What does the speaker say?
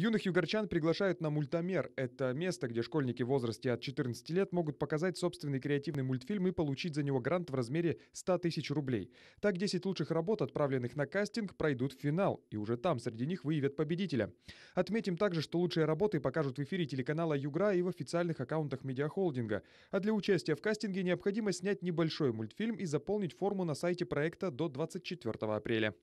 Юных югорчан приглашают на мультомер. Это место, где школьники в возрасте от 14 лет могут показать собственный креативный мультфильм и получить за него грант в размере 100 тысяч рублей. Так 10 лучших работ, отправленных на кастинг, пройдут в финал, и уже там среди них выявят победителя. Отметим также, что лучшие работы покажут в эфире телеканала «Югра» и в официальных аккаунтах медиахолдинга. А для участия в кастинге необходимо снять небольшой мультфильм и заполнить форму на сайте проекта до 24 апреля.